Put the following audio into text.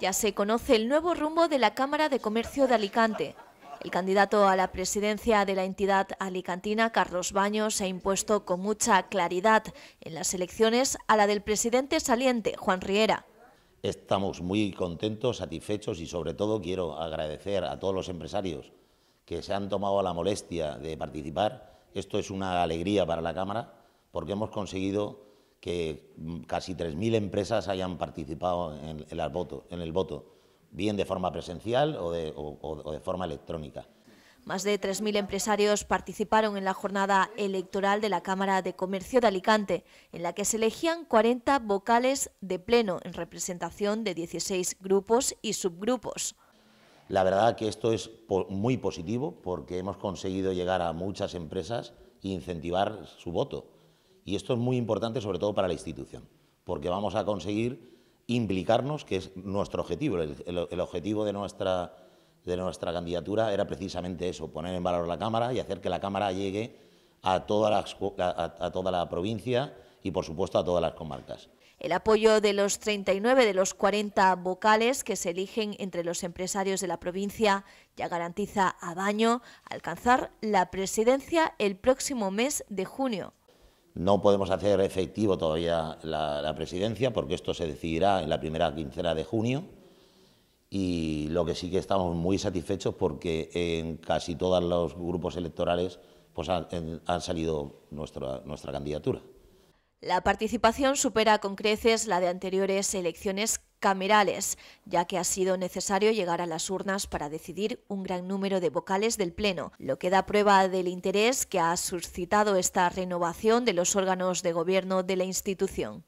ya se conoce el nuevo rumbo de la Cámara de Comercio de Alicante. El candidato a la presidencia de la entidad alicantina, Carlos Baños, se ha impuesto con mucha claridad en las elecciones a la del presidente saliente, Juan Riera. Estamos muy contentos, satisfechos y sobre todo quiero agradecer a todos los empresarios que se han tomado la molestia de participar. Esto es una alegría para la Cámara porque hemos conseguido que mm, casi 3.000 empresas hayan participado en, voto, en, el voto, bien de forma presencial o de, o de forma electrónica. Más de 3.000 empresarios participaron en la jornada electoral de la Cámara de Comercio de Alicante, en la que se elegían 40 vocales de pleno en representación de 16 grupos y subgrupos. La verdad que esto es muy positivo porque hemos conseguido llegar a muchas empresas e incentivar su voto. Y esto es muy importante sobre todo para la institución, porque vamos a conseguir implicarnos, que es nuestro objetivo. El, objetivo de nuestra, candidatura era precisamente eso, poner en valor la Cámara y hacer que la Cámara llegue a toda la, a toda la provincia y, por supuesto, a todas las comarcas. El apoyo de los 39 de los 40 vocales que se eligen entre los empresarios de la provincia ya garantiza a Baño alcanzar la presidencia el próximo mes de junio. No podemos hacer efectivo todavía la, presidencia porque esto se decidirá en la primera quincena de junio y lo que sí que estamos muy satisfechos porque en casi todos los grupos electorales pues han, salido nuestra, nuestra candidatura. La participación supera con creces la de anteriores elecciones camerales, ya que ha sido necesario llegar a las urnas para decidir un gran número de vocales del Pleno, lo que da prueba del interés que ha suscitado esta renovación de los órganos de gobierno de la institución.